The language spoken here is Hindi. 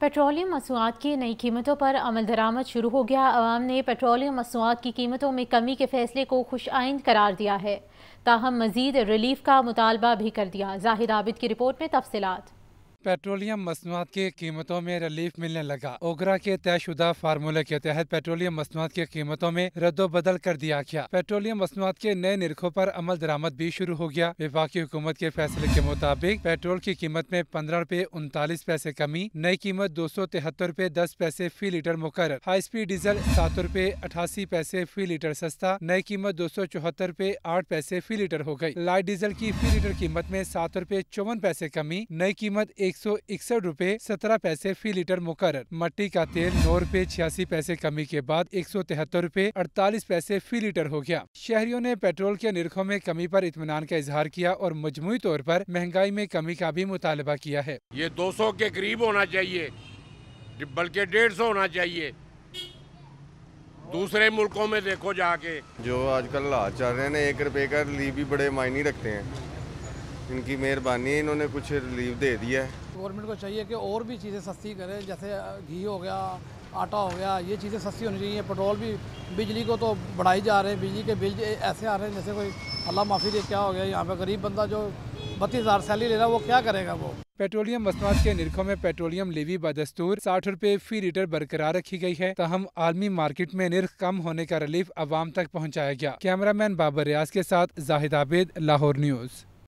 पेट्रोलियम मसूआत की नई कीमतों पर अमल दरामद शुरू हो गया आवाम ने पेट्रोलियम मसूआत की कीमतों में कमी के फैसले को खुश आइंद करार दिया है ताहम मजीद रिलीफ का मुतालबा भी कर दिया जाहिर आबिद की रिपोर्ट में तफसलत पेट्रोलियम मसनूआत की कीमतों में रिलीफ मिलने लगा ओगरा के तयशुदा फार्मूले के तहत पेट्रोलियम मसनूआत की कीमतों में रद्दो बदल कर दिया गया पेट्रोलियम मसनूआत के नए निरखों पर अमल दरामद भी शुरू हो गया विफाकी हुकूमत के फैसले के मुताबिक पेट्रोल की कीमत में पंद्रह रूपए उनतालीस पैसे कमी नई कीमत दो सौ तिहत्तर रूपए दस पैसे फी लीटर मुकर हाई स्पीड डीजल सात रूपए अठासी पैसे फी लीटर सस्ता नई कीमत दो सौ चौहत्तर रूपए आठ पैसे फी लीटर हो गयी लाइट डीजल की फी लीटर कीमत में सात रूपए चौवन पैसे कमी नई कीमत एक एक सौ इकसठ रूपए सत्रह पैसे फी लीटर मुकर मट्टी का तेल नौ रूपए छियासी पैसे कमी के बाद एक सौ तिहत्तर रूपए अड़तालीस पैसे फी लीटर हो गया शहरियों ने पेट्रोल के निरखों में कमी पर इतमान का इजहार किया और मजमू तौर पर महंगाई में कमी का भी मुतालबा किया है ये दो सौ के करीब होना चाहिए बल्कि डेढ़ सौ होना चाहिए दूसरे मुल्कों में देखो जाके जो आजकल चल रहे हैं एक रुपए का ली भी बड़े मायने रखते हैं इनकी मेहरबानी है इन्होंने कुछ रिलीफ दे दिया है गवर्नमेंट को चाहिए कि और भी चीज़ें सस्ती करें जैसे घी हो गया आटा हो गया ये चीज़ें सस्ती होनी चाहिए पेट्रोल भी बिजली को तो बढ़ाई जा रहे हैं बिजली के बिल ऐसे आ रहे हैं जैसे कोई अल्लाह माफ़ी दे क्या हो गया यहाँ पे गरीब बंदा जो बत्तीस हज़ार सैलरी ले रहा है वो क्या करेगा वो पेट्रोलियम मसनूआत के निरखों में पेट्रोलियम लेवी बदस्तूर साठ रुपए फी लीटर बरकरार रखी गई है तहम आलमी मार्केट में निरख कम होने का रिलीफ आवाम तक पहुँचाया गया कैमरा मैन बाबर रियाज के साथ जाहिद आबेद लाहौर न्यूज़